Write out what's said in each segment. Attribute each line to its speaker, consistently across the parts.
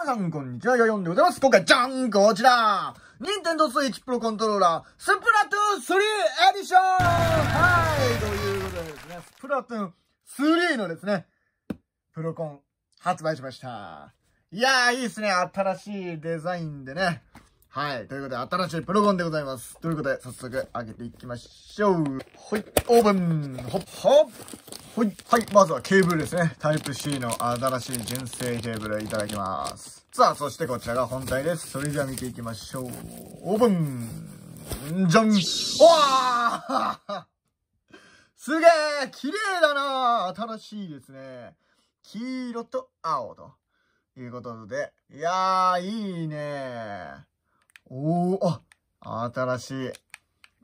Speaker 1: 皆さん、こんにちは。ヨヨンでございます。今回、じゃんこちら任天堂 switch pro コントローラー、スプラトゥーン3エディションはいということでですね、スプラトゥーン3のですね、プロコン発売しました。いやー、いいですね。新しいデザインでね。はい。ということで、新しいプロコンでございます。ということで、早速、開けていきましょう。ほい、オーブンほっほっはい。はい。まずはケーブルですね。タイプ C の新しい純正ケーブルいただきます。さあ、そしてこちらが本体です。それでは見ていきましょう。オープンじゃんわ すげえ綺麗だな新しいですね。黄色と青ということで。いやー、いいねおー、あ、新しい。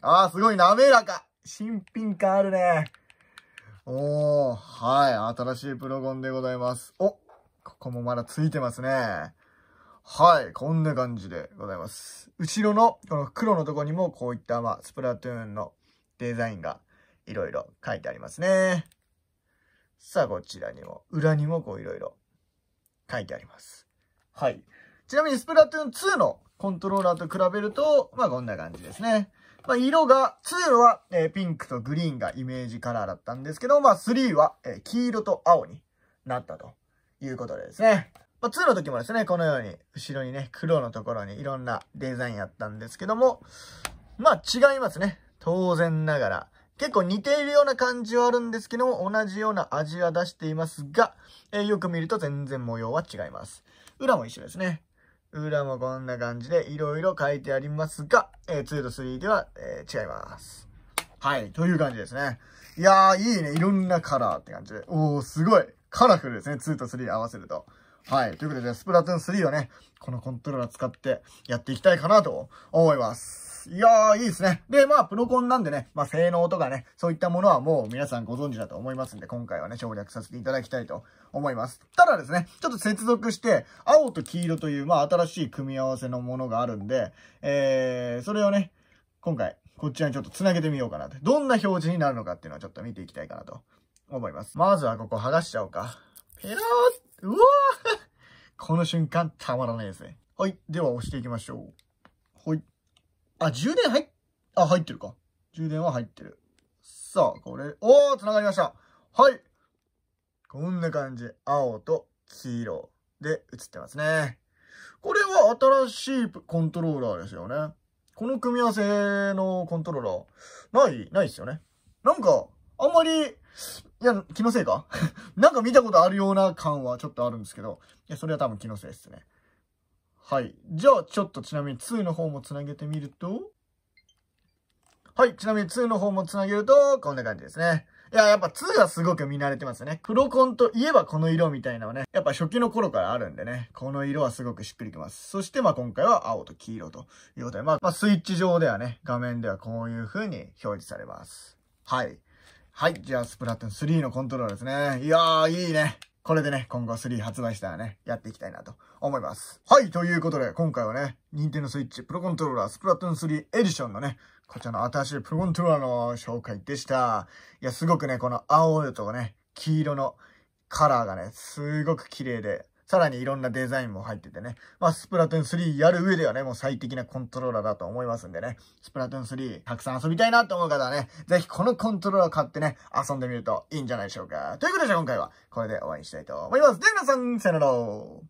Speaker 1: あー、すごい滑らか新品感あるね。おー、はい、新しいプロゴンでございます。お、ここもまだついてますね。はい、こんな感じでございます。後ろのこの黒のとこにもこういった、まあ、スプラトゥーンのデザインがいろいろ書いてありますね。さあ、こちらにも、裏にもこういろいろ書いてあります。はい。ちなみにスプラトゥーン2のコントローラーと比べると、まあこんな感じですね。まあ、色が、2は、えー、ピンクとグリーンがイメージカラーだったんですけど、まあ、3は、えー、黄色と青になったということでですね。まあ、2の時もですね、このように、後ろにね、黒のところにいろんなデザインやったんですけども、まあ、違いますね。当然ながら。結構似ているような感じはあるんですけども、同じような味は出していますが、えー、よく見ると全然模様は違います。裏も一緒ですね。裏もこんな感じで色々書いてありますが、えー、2と3では、えー、違います。はい、という感じですね。いやー、いいね。いろんなカラーって感じで。おー、すごい。カラフルですね。2と3合わせると。はい。ということで、スプラトゥーン3をね、このコントローラー使ってやっていきたいかなと思います。。いやー、いいですね。で、まあ、プロコンなんでね、まあ、性能とかね、そういったものはもう皆さんご存知だと思いますんで、今回はね、省略させていただきたいと思います。ただですね、ちょっと接続して、青と黄色という、まあ、新しい組み合わせのものがあるんで、えー、それをね、今回、こちらにちょっと繋げてみようかなと。どんな表示になるのかっていうのはちょっと見ていきたいかなと思います。まずはここ剥がしちゃおうか。ペラーうわー この瞬間たまらないですね。はい。では押していきましょう。はい。あ、充電入っ、あ、入ってるか。充電は入ってる。さあ、これ、おー、繋がりました。はい。こんな感じ。青と黄色で映ってますね。これは新しいコントローラーですよね。この組み合わせのコントローラー、ない、ないですよね。なんか、あんまり、いや、気のせいか なんか見たことあるような感はちょっとあるんですけど、いや、それは多分気のせいですね。はい。じゃあ、ちょっとちなみに2の方もつなげてみると、はい。ちなみに2の方もつなげると、こんな感じですね。いや、やっぱ2はすごく見慣れてますね。黒コンといえばこの色みたいなのはね、やっぱ初期の頃からあるんでね、この色はすごくしっくりきます。そしてまあ今回は青と黄色ということで、まあ、まあ、スイッチ上ではね、画面ではこういう風に表示されます。はい。はい。じゃあ、スプラトゥーン3のコントロールですね。いやー、いいね。これでね、今後3発売したらね、やっていきたいなと思います。はい、ということで、今回はね、任天堂 switch プロコントローラースプラトゥーン3エディションのね、こちらの新しいプロコントローラーの紹介でした。いや、すごくね、この青とね、黄色のカラーがね、すごく綺麗で、さらにいろんなデザインも入っててね。まあ、スプラトゥーン3やる上ではね、もう最適なコントローラーだと思いますんでね。スプラトゥーン3、たくさん遊びたいなと思う方はね、ぜひこのコントローラー買ってね、遊んでみるといいんじゃないでしょうか。ということで、今回はこれで終わりにしたいと思います。では皆さん、さよなら。